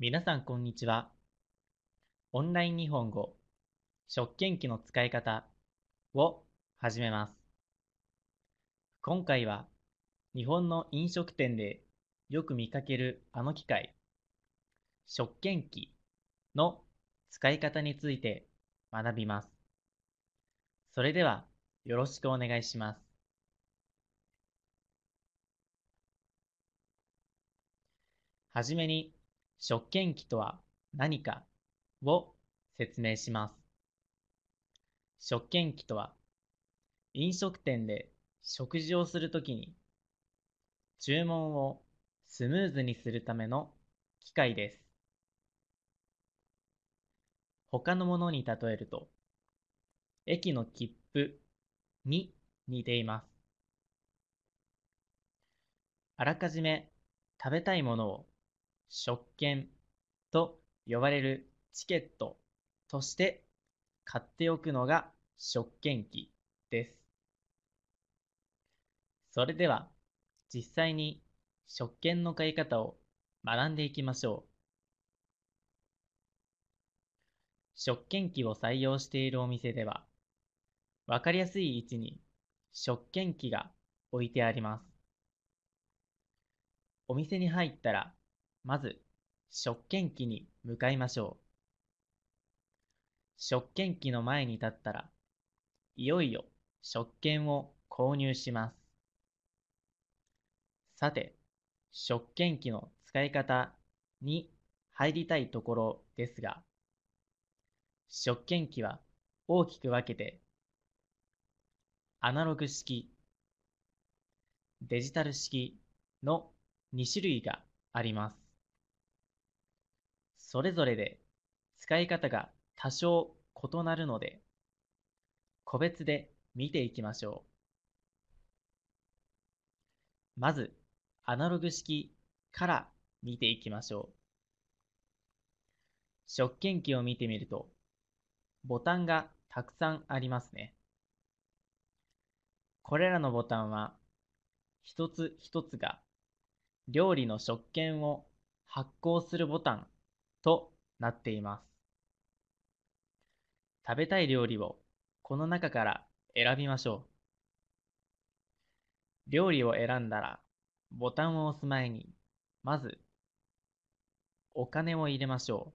皆さんこんにちは。オンライン日本語、食券機の使い方を始めます。今回は日本の飲食店でよく見かけるあの機械、食券機の使い方について学びます。それではよろしくお願いします。はじめに食券機とは何かを説明します。食券機とは飲食店で食事をするときに注文をスムーズにするための機械です。他のものに例えると駅の切符に似ています。あらかじめ食べたいものを食券と呼ばれるチケットとして買っておくのが食券機です。それでは実際に食券の買い方を学んでいきましょう。食券機を採用しているお店では、わかりやすい位置に食券機が置いてあります。お店に入ったらまず、食券機に向かいましょう。食券機の前に立ったら、いよいよ食券を購入します。さて、食券機の使い方に入りたいところですが、食券機は大きく分けて、アナログ式、デジタル式の2種類があります。それぞれで使い方が多少異なるので、個別で見ていきましょう。まず、アナログ式から見ていきましょう。食券機を見てみると、ボタンがたくさんありますね。これらのボタンは、一つ一つが料理の食券を発行するボタンとなっています。食べたい料理をこの中から選びましょう。料理を選んだらボタンを押す前にまずお金を入れましょう。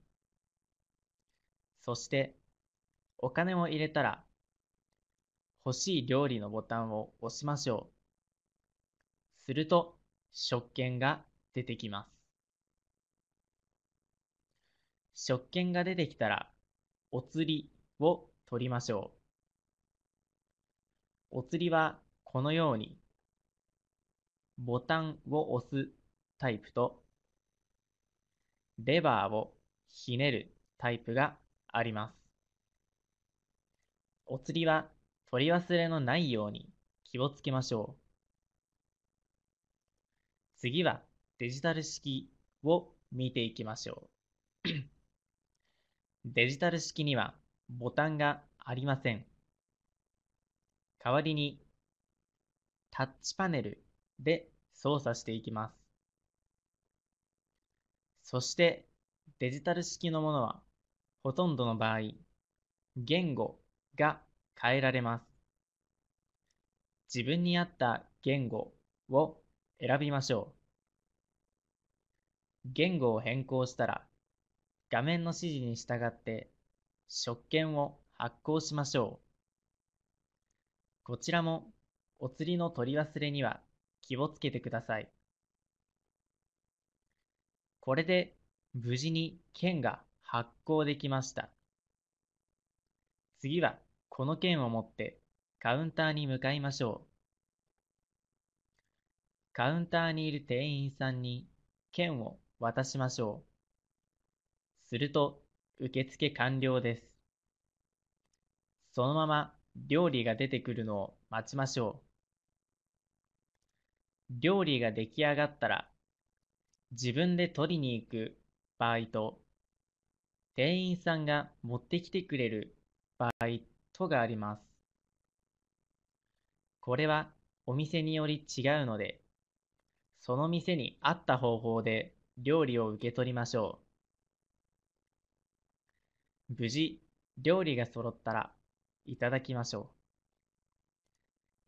そしてお金を入れたら欲しい料理のボタンを押しましょう。すると食券が出てきます。食券が出てきたら、お釣りを取りましょう。お釣りはこのように、ボタンを押すタイプと、レバーをひねるタイプがあります。お釣りは取り忘れのないように気をつけましょう。次はデジタル式を見ていきましょう。デジタル式にはボタンがありません。代わりにタッチパネルで操作していきます。そしてデジタル式のものはほとんどの場合言語が変えられます。自分に合った言語を選びましょう。言語を変更したら画面の指示に従って食券を発行しましょう。こちらもお釣りの取り忘れには気をつけてください。これで無事に券が発行できました。次はこの券を持ってカウンターに向かいましょう。カウンターにいる店員さんに券を渡しましょう。すると、受付完了です。そのまま料理が出てくるのを待ちましょう。料理が出来上がったら、自分で取りに行く場合と、店員さんが持ってきてくれる場合とがあります。これはお店により違うので、その店に合った方法で料理を受け取りましょう。無事、料理が揃ったら、いただきましょ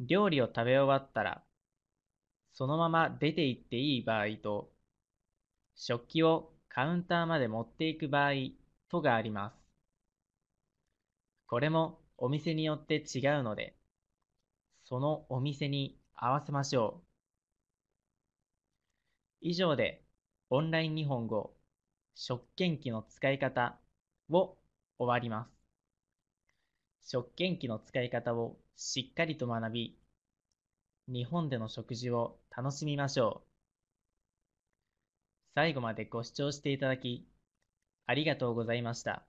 う。料理を食べ終わったら、そのまま出て行っていい場合と、食器をカウンターまで持っていく場合とがあります。これもお店によって違うので、そのお店に合わせましょう。以上で、オンライン日本語、食券機の使い方を終わります。食券機の使い方をしっかりと学び、日本での食事を楽しみましょう。最後までご視聴していただき、ありがとうございました。